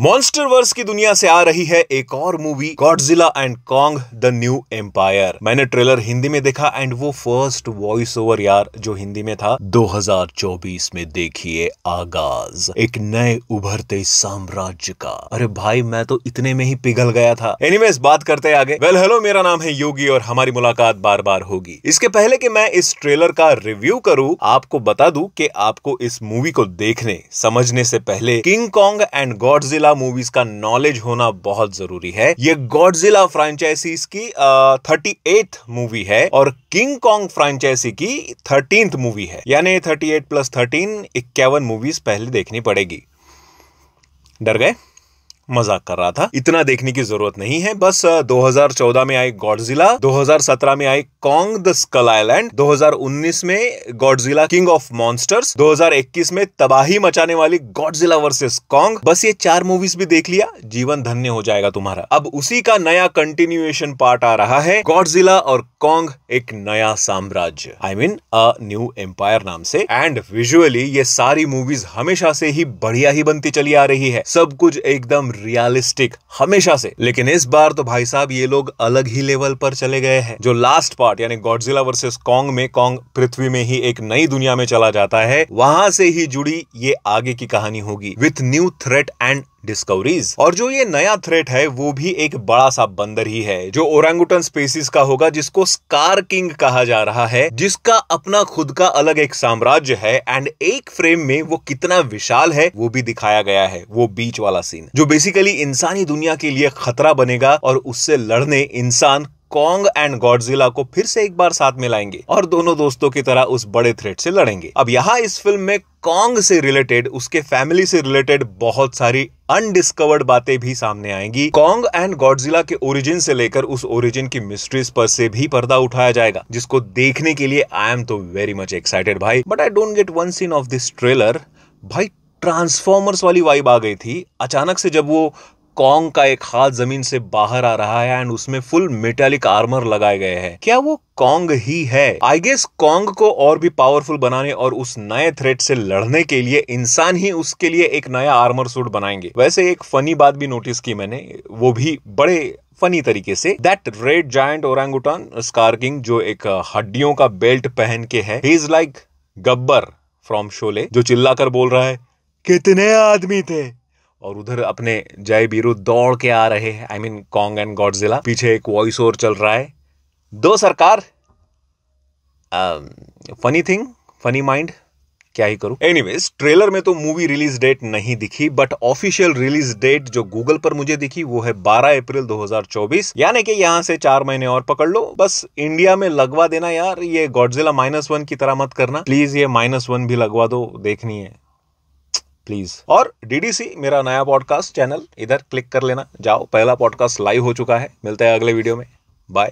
monster verse की दुनिया से आ रही है एक और movie Godzilla and Kong the new empire मैंने ट्रेलर हिंदी में देखा एंड वो फर्स्ट वॉइस ओवर यार जो हिंदी में था 2024 में देखिए आगाज एक नए उभरते साम्राज्य का अरे भाई मैं तो इतने में ही पिघल गया था एनीवेज बात करते हैं आगे वेल well, हेलो मेरा नाम है योगी और हमारी मुलाकात बार बार होगी इसके पहले की मैं इस ट्रेलर का रिव्यू करूँ आपको बता दू की आपको इस मूवी को देखने समझने से पहले King Kong and Godzilla Godzilla movies का नॉलेज होना बहुत जरूरी है ये गॉडजिला फ्रेंचाइजीज की थर्टी एथ मूवी है और किंग कॉन्ग फ्रेंचाइजी की थर्टींथ मूवी है यानी थर्टी एट प्लस थर्टीन इक्यावन मूवीज पहले देखनी पड़ेगी डर गए मजाक कर रहा था इतना देखने की जरूरत नहीं है बस 2014 में आई गॉडजिला 2017 में आई कॉन्ग द स्कल आइलैंड 2019 में गॉडजिला किंग ऑफ मॉन्स्टर्स 2021 में तबाही मचाने वाली गॉडजिला वर्सेस कॉन्ग बस ये चार मूवीज भी देख लिया जीवन धन्य हो जाएगा तुम्हारा अब उसी का नया कंटिन्यूएशन पार्ट आ रहा है गॉडजिला और कॉन्ग एक नया साम्राज्य I mean a new empire नाम से एंड विजुअली ये सारी मूवीज हमेशा से ही बढ़िया ही बनती चली आ रही है सब कुछ एकदम रियलिस्टिक हमेशा से लेकिन इस बार तो भाई साहब ये लोग अलग ही लेवल पर चले गए हैं जो लास्ट पार्ट यानी गॉडजिला वर्सेस कॉन्ग में कॉन्ग पृथ्वी में ही एक नई दुनिया में चला जाता है वहां से ही जुड़ी ये आगे की कहानी होगी with new threat and discoveries और जो ये नया थ्रेट है वो भी एक बड़ा सा बंदर ही है जो ओरंगुटन स्पेसिस का होगा जिसको स्कार किंग कहा जा रहा है जिसका अपना खुद का अलग एक साम्राज्य है एंड एक फ्रेम में वो कितना विशाल है वो भी दिखाया गया है वो बीच वाला सीन जो बेसिकली इंसानी दुनिया के लिए खतरा बनेगा और उससे लड़ने इंसान कॉन्ग एंड गॉडजिला को फिर से एक बार साथ में लाएंगे और दोनों दोस्तों की तरह उस बड़े थ्रेट से लड़ेंगे अब यहाँ इस फिल्म में कॉन्ग से रिलेटेड उसके फैमिली से रिलेटेड बहुत सारी अनडिस्कवर्ड बातें भी सामने आएंगी कॉन्ग एंड गॉडजिला के ओरिजिन से लेकर उस ओरिजिन की मिस्ट्रीज पर से भी पर्दा उठाया जाएगा जिसको देखने के लिए आई एम तो वेरी मच एक्साइटेड भाई but I don't get one scene of this trailer भाई ट्रांसफॉर्मर्स वाली वाइब आ गई थी अचानक से जब वो कॉन्ग का एक हाथ जमीन से बाहर आ रहा है एंड उसमें फुल मेटेलिक आर्मर लगाए गए हैं क्या वो कॉन्ग ही है आई गेस कॉन्ग को और भी पावरफुल बनाने और उस नए थ्रेट से लड़ने के लिए इंसान ही उसके लिए एक नया आर्मर सूट बनाएंगे वैसे एक फनी बात भी नोटिस की मैंने वो भी बड़े फनी तरीके से that red giant orangutan Scar King जो एक uh, हड्डियों का बेल्ट पहन के है ही is like Gabbar from Sholay जो चिल्लाकर बोल रहा है कितने आदमी थे और उधर अपने जय बीरू दौड़ के आ रहे हैं I mean Kong and Godzilla पीछे एक वॉइस ओवर चल रहा है दो सरकार फनी थिंग फनी माइंड क्या ही करूं एनीवेज ट्रेलर में तो मूवी रिलीज डेट नहीं दिखी बट ऑफिशियल रिलीज डेट जो गूगल पर मुझे दिखी वो है 12 अप्रैल 2024 यानी कि यहां से चार महीने और पकड़ लो बस इंडिया में लगवा देना यार ये गॉडजिला माइनस वन की तरह मत करना प्लीज ये माइनस वन भी लगवा दो देखनी है प्लीज और डीडीसी मेरा नया पॉडकास्ट चैनल इधर क्लिक कर लेना जाओ पहला पॉडकास्ट लाइव हो चुका है मिलते हैं अगले वीडियो में बाय